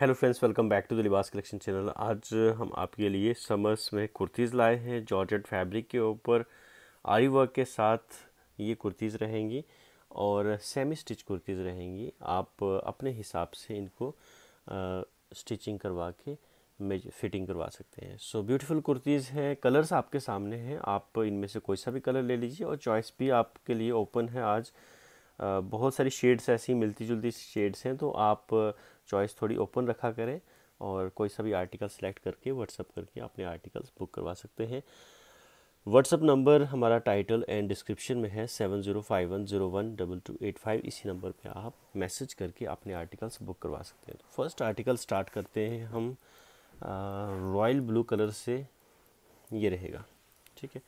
hello friends welcome back to the Libaas collection channel आज हम आपके लिए समर्स में कुर्तीज़ लाए हैं जॉर्जेट फैब्रिक के ऊपर आरी वर्क के साथ ये कुर्तीज़ रहेंगी और सेमी स्टिच कुर्तीज़ रहेंगी आप अपने हिसाब से इनको आ, स्टिचिंग करवा के मेज फिटिंग करवा सकते हैं सो ब्यूटीफुल कुर्तीज़ हैं कलर्स आपके सामने हैं आप इनमें से कोई सा भी कलर ले लीजिए और चॉइस भी आपके लिए ओपन है आज आ, बहुत सारी शेड्स ऐसी मिलती जुलती शेड्स हैं तो आप चॉइस थोड़ी ओपन रखा करें और कोई सा भी आर्टिकल सेलेक्ट करके व्हाट्सअप करके अपने आर्टिकल्स बुक करवा सकते हैं व्हाट्सअप नंबर हमारा टाइटल एंड डिस्क्रिप्शन में है seven zero five one zero one double two eight five इसी नंबर पे आप मैसेज करके अपने आर्टिकल्स बुक करवा सकते हैं तो फर्स्ट आर्टिकल स्टार्ट करते हैं हम रॉयल ब्लू कलर से ये रहेगा ठीक है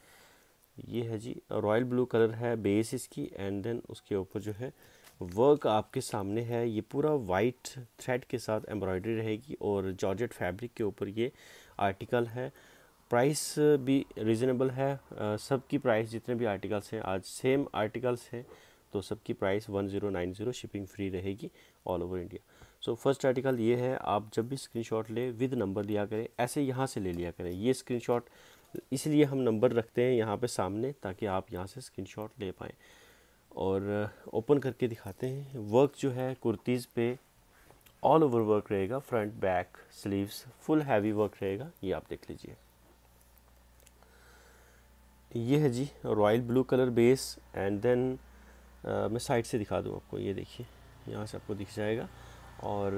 ये है जी रॉयल ब्लू कलर है बेस इसकी एंड देन उसके ऊपर जो है वर्क आपके सामने है ये पूरा वाइट थ्रेड के साथ एम्ब्रॉयडरी रहेगी और जॉर्जेट फैब्रिक के ऊपर ये आर्टिकल है प्राइस भी रिजनेबल है सबकी प्राइस जितने भी आर्टिकल्स हैं आज सेम आर्टिकल्स हैं तो सबकी price one zero nine zero shipping free रहेगी all over India so first article ये है आप जब भी स्क्रीनशॉट ले विद नंबर लिया करें ऐसे यहाँ से ले लिया करें ये स्क्रीनशॉट इसलिए हम नंबर रखते हैं यहाँ पे सामने ताकि आप यहाँ से स्क्रीनशॉट ले पाएँ और ओपन करके दिखाते हैं वर्क जो है कुर्तीज़ पे ऑल ओवर वर्क रहेगा front back sleeves full heavy work रहेगा ये आप देख लीजिए ये है जी royal blue colour base and then मैं साइड से दिखा दूँ आपको ये देखिए यहाँ से आपको दिख जाएगा और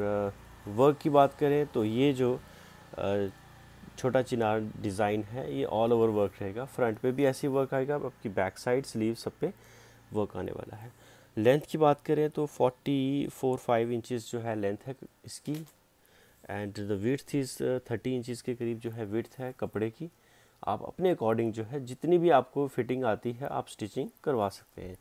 वर्क की बात करें तो ये जो छोटा चिनार डिज़ाइन है ये ऑल ओवर वर्क रहेगा फ्रंट पे भी ऐसी वर्क आएगा आपकी बैक साइड स्लीव सब पे वर्क आने वाला है लेंथ की बात करें तो फोर्टी फोर फाइव इंचज़ जो है लेंथ है इसकी and the width is thirty inches के करीब जो है विथ है कपड़े की आप अपने अकॉर्डिंग जो है जितनी भी आपको फिटिंग आती है आप स्टिचिंग करवा सकते हैं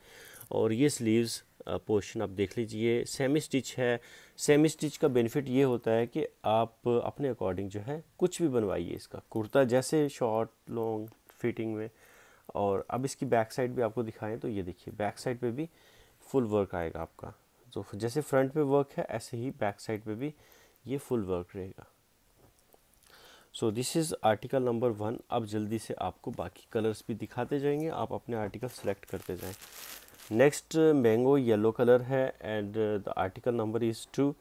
और ये स्लीव्स पोर्शन uh, आप देख लीजिए सेमी स्टिच है सेमी स्टिच का बेनिफिट ये होता है कि आप अपने अकॉर्डिंग जो है कुछ भी बनवाइए इसका कुर्ता जैसे शॉर्ट लॉन्ग फिटिंग में और अब इसकी बैक साइड भी आपको दिखाएं तो ये देखिए बैक साइड पे भी फुल वर्क आएगा आपका तो जैसे फ्रंट पे वर्क है ऐसे ही बैक साइड पे भी ये फुल वर्क रहेगा so this is article number one अब जल्दी से आपको बाकी कलर्स भी दिखाते जाएंगे आप अपने आर्टिकल सेलेक्ट करते जाएँ नेक्स्ट मैंगो येलो कलर है and the article number is two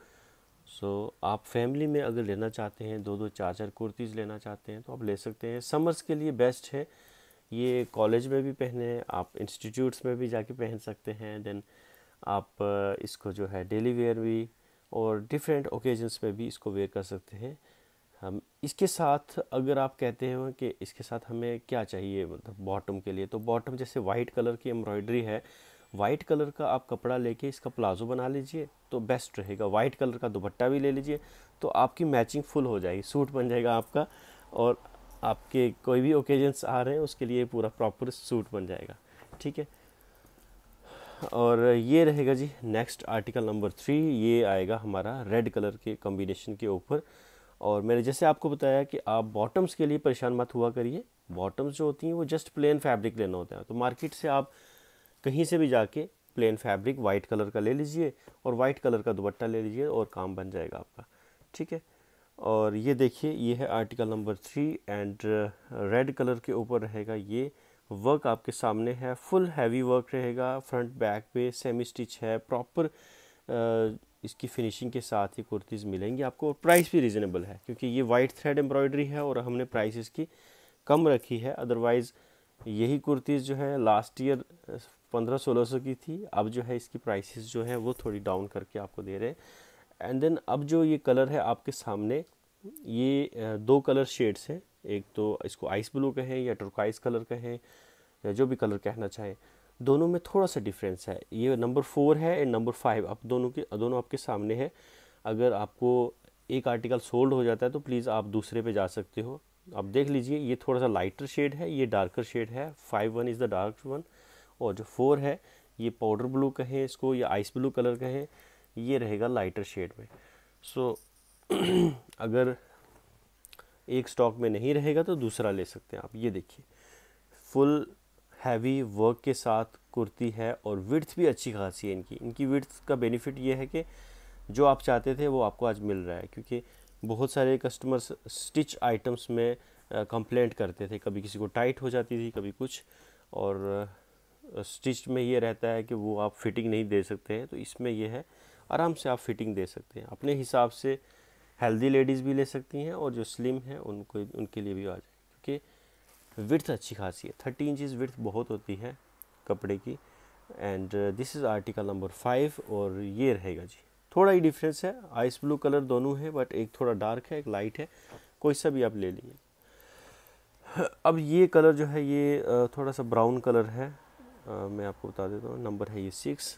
so आप फैमिली में अगर लेना चाहते हैं दो दो चार चार कुर्तीज़ लेना चाहते हैं तो आप ले सकते हैं समर्स के लिए बेस्ट है ये कॉलेज में भी पहने आप इंस्टीट्यूट्स में भी जाके पहन सकते हैं देन आप इसको जो है डेली वेयर भी और डिफरेंट ओकेजन्स में भी इसको वेयर कर सकते हैं हम इसके साथ अगर आप कहते हो कि इसके साथ हमें क्या चाहिए मतलब बॉटम के लिए तो बॉटम जैसे वाइट कलर की एम्ब्रॉयडरी है वाइट कलर का आप कपड़ा लेके इसका प्लाजो बना लीजिए तो बेस्ट रहेगा वाइट कलर का दुपट्टा भी ले लीजिए तो आपकी मैचिंग फुल हो जाएगी सूट बन जाएगा आपका और आपके कोई भी ओकेजन्स आ रहे हैं उसके लिए पूरा प्रॉपर सूट बन जाएगा ठीक है और ये रहेगा जी नेक्स्ट आर्टिकल नंबर थ्री ये आएगा हमारा रेड कलर के कॉम्बिनेशन के ऊपर और मैंने जैसे आपको बताया कि आप बॉटम्स के लिए परेशान मत हुआ करिए बॉटम्स जो होती हैं वो जस्ट प्लेन फैब्रिक लेना होता है तो मार्केट से आप कहीं से भी जाके प्लेन फैब्रिक वाइट कलर का ले लीजिए और वाइट कलर का दुपट्टा ले लीजिए और काम बन जाएगा आपका ठीक है और ये देखिए ये है article number three and red colour के ऊपर रहेगा ये वर्क आपके सामने है फुल हैवी वर्क रहेगा फ्रंट बैक पे सेमी स्टिच है प्रॉपर uh, इसकी फिनिशिंग के साथ ही कुर्तीज़ मिलेंगी आपको और प्राइस भी रिजनेबल है क्योंकि ये वाइट थ्रेड एम्ब्रॉयडरी है और हमने प्राइस इसकी कम रखी है अदरवाइज़ यही कुर्तीज़ जो है लास्ट ईयर uh, पंद्रह सोलह सौ की थी अब जो है इसकी प्राइसेस जो है वो थोड़ी डाउन करके आपको दे रहे हैं एंड देन अब जो ये कलर है आपके सामने ये दो कलर शेड्स हैं एक तो इसको आइस ब्लू कहें या टर्काइज कलर कहें या जो भी कलर कहना चाहें दोनों में थोड़ा सा डिफरेंस है ये नंबर फोर है एंड नंबर फाइव आप दोनों के दोनों आपके सामने है अगर आपको एक आर्टिकल सोल्ड हो जाता है तो प्लीज़ आप दूसरे पे जा सकते हो आप देख लीजिए ये थोड़ा सा लाइटर शेड है ये डार्कर शेड है five one is the dark one और जो फोर है ये पाउडर ब्लू कहें इसको या आइस ब्लू कलर कहें ये रहेगा लाइटर शेड में सो so, अगर एक स्टॉक में नहीं रहेगा तो दूसरा ले सकते हैं आप ये देखिए फुल हैवी वर्क के साथ कुर्ती है और विड्थ भी अच्छी खासी है इनकी इनकी विड्थ का बेनिफिट ये है कि जो आप चाहते थे वो आपको आज मिल रहा है क्योंकि बहुत सारे कस्टमर्स स्टिच आइटम्स में कंप्लेंट करते थे कभी किसी को टाइट हो जाती थी कभी कुछ और स्टिच में ये रहता है कि वो आप फिटिंग नहीं दे सकते हैं तो इसमें यह है आराम से आप फिटिंग दे सकते हैं अपने हिसाब से हेल्दी लेडीज़ भी ले सकती हैं और जो स्लिम है उनको उनके लिए भी आ जाए क्योंकि विर्थ अच्छी खासी है थर्टी इंचज़ विर्थ बहुत होती है कपड़े की and this is article number five और ये रहेगा जी थोड़ा ही डिफरेंस है आइस ब्लू कलर दोनों है बट एक थोड़ा डार्क है एक लाइट है कोई सा भी आप ले लीजिए अब ये कलर जो है ये थोड़ा सा ब्राउन कलर है मैं आपको बता देता हूँ नंबर है ये सिक्स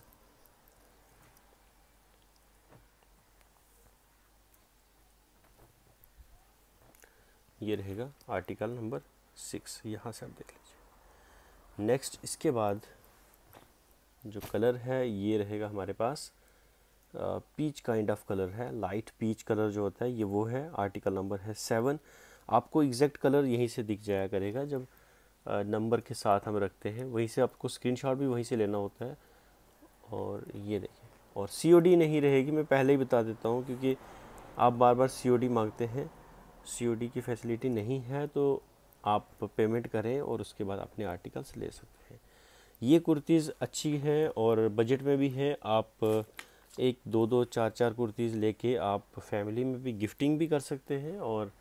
ये रहेगा आर्टिकल नंबर सिक्स यहाँ से आप देख लीजिए नेक्स्ट इसके बाद जो कलर है ये रहेगा हमारे पास पीच काइंड ऑफ कलर है लाइट पीच कलर जो होता है ये वो है आर्टिकल नंबर है सेवन आपको एग्जैक्ट कलर यहीं से दिख जाया करेगा जब नंबर के साथ हम रखते हैं वहीं से आपको स्क्रीनशॉट भी वहीं से लेना होता है और ये देखिए और सी नहीं रहेगी मैं पहले ही बता देता हूँ क्योंकि आप बार बार सी मांगते हैं सी की फैसिलिटी नहीं है तो आप पेमेंट करें और उसके बाद अपने आर्टिकल्स ले सकते हैं ये कुर्तीज़ अच्छी हैं और बजट में भी हैं आप एक दो दो चार चार कुर्तीज़ लेके आप फैमिली में भी गिफ्टिंग भी कर सकते हैं और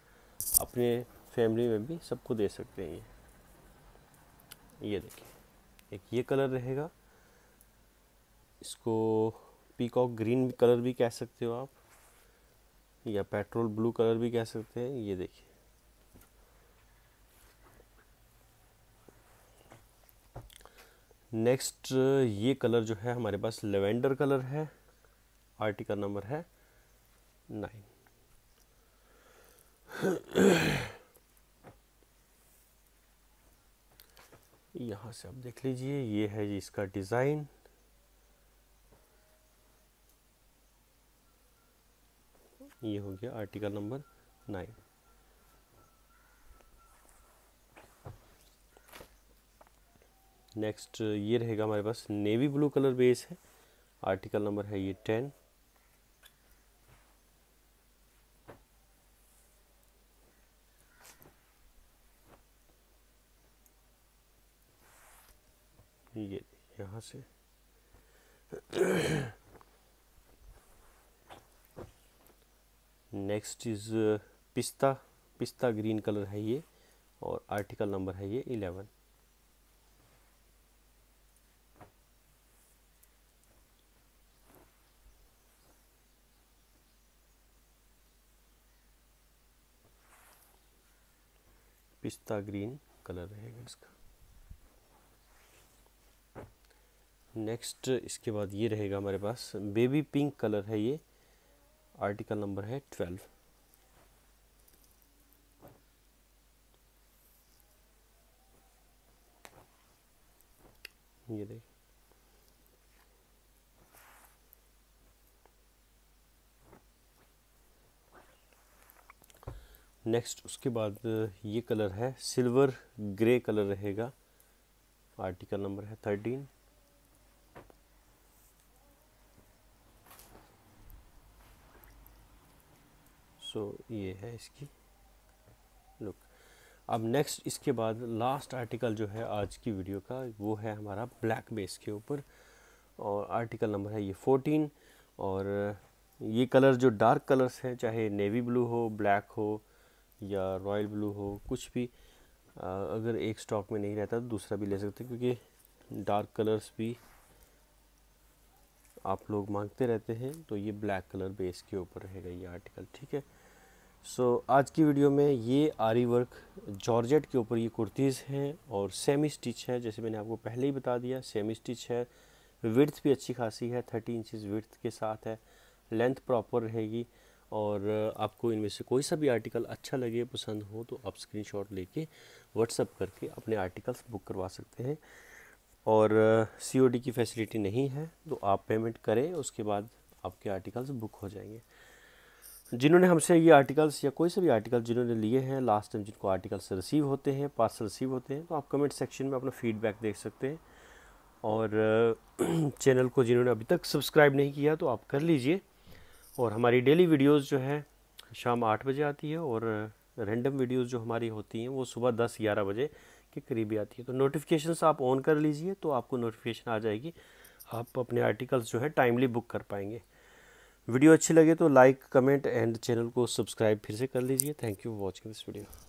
अपने फैमिली में भी सबको दे सकते हैं ये देखिए एक ये कलर रहेगा इसको पीकॉक ग्रीन कलर भी कह सकते हो आप या पेट्रोल ब्लू कलर भी कह सकते हैं ये देखिए नेक्स्ट ये कलर जो है हमारे पास लेवेंडर कलर है आर्टिकल नंबर है नाइन यहाँ से आप देख लीजिए ये है जी इसका डिज़ाइन ये हो गया आर्टिकल नंबर नाइन नेक्स्ट ये रहेगा हमारे पास नेवी ब्लू कलर बेस है आर्टिकल नंबर है ये टेन से नेक्स्ट इज uh, पिस्ता पिस्ता ग्रीन कलर है ये और आर्टिकल नंबर है ये इलेवन पिस्ता ग्रीन कलर रहेगा इसका नेक्स्ट इसके बाद ये रहेगा हमारे पास बेबी पिंक कलर है ये आर्टिकल नंबर है ट्वेल्व ये देख नेक्स्ट उसके बाद ये कलर है सिल्वर ग्रे कलर रहेगा आर्टिकल नंबर है थर्टीन सो तो ये है इसकी लुक अब नेक्स्ट इसके बाद लास्ट आर्टिकल जो है आज की वीडियो का वो है हमारा ब्लैक बेस के ऊपर और आर्टिकल नंबर है ये फोर्टीन और uh, ये कलर जो डार्क कलर्स हैं चाहे नेवी ब्लू हो ब्लैक हो या रॉयल ब्लू हो कुछ भी आ, uh, अगर एक स्टॉक में नहीं रहता तो दूसरा भी ले सकते क्योंकि डार्क कलर्स भी आप लोग मांगते रहते हैं तो ये ब्लैक कलर बेस के ऊपर रहेगा ये आर्टिकल ठीक है सो so, आज की वीडियो में ये आरी वर्क जॉर्जेट के ऊपर ये कुर्तीज़ हैं और सेमी स्टिच है जैसे मैंने आपको पहले ही बता दिया सेमी स्टिच है विर्थ भी अच्छी खासी है थर्टी इंचज़ विर्थ के साथ है लेंथ प्रॉपर रहेगी और आपको इनमें से कोई सा भी आर्टिकल अच्छा लगे पसंद हो तो आप स्क्रीनशॉट लेके व्हाट्सअप करके अपने आर्टिकल्स बुक करवा सकते हैं और सीओडी की फैसिलिटी नहीं है तो आप पेमेंट करें उसके बाद आपके आर्टिकल्स बुक हो जाएंगे जिन्होंने हमसे ये आर्टिकल्स या कोई से भी आर्टिकल जिन्होंने लिए हैं लास्ट टाइम जिनको आर्टिकल्स रिसीव होते हैं पार्सल रिसीव होते हैं तो आप कमेंट सेक्शन में अपना फीडबैक देख सकते हैं और चैनल को जिन्होंने अभी तक सब्सक्राइब नहीं किया तो आप कर लीजिए और हमारी डेली वीडियोस जो है शाम आठ बजे आती है और रैंडम वीडियोस जो हमारी होती हैं वो सुबह दस ग्यारह बजे के करीब आती है तो नोटिफिकेशंस आप ऑन कर लीजिए तो आपको नोटिफिकेशन आ जाएगी आप अपने आर्टिकल्स जो है टाइमली बुक कर पाएंगे वीडियो अच्छी लगे तो लाइक कमेंट एंड चैनल को सब्सक्राइब फिर से कर लीजिए thank you for watching this video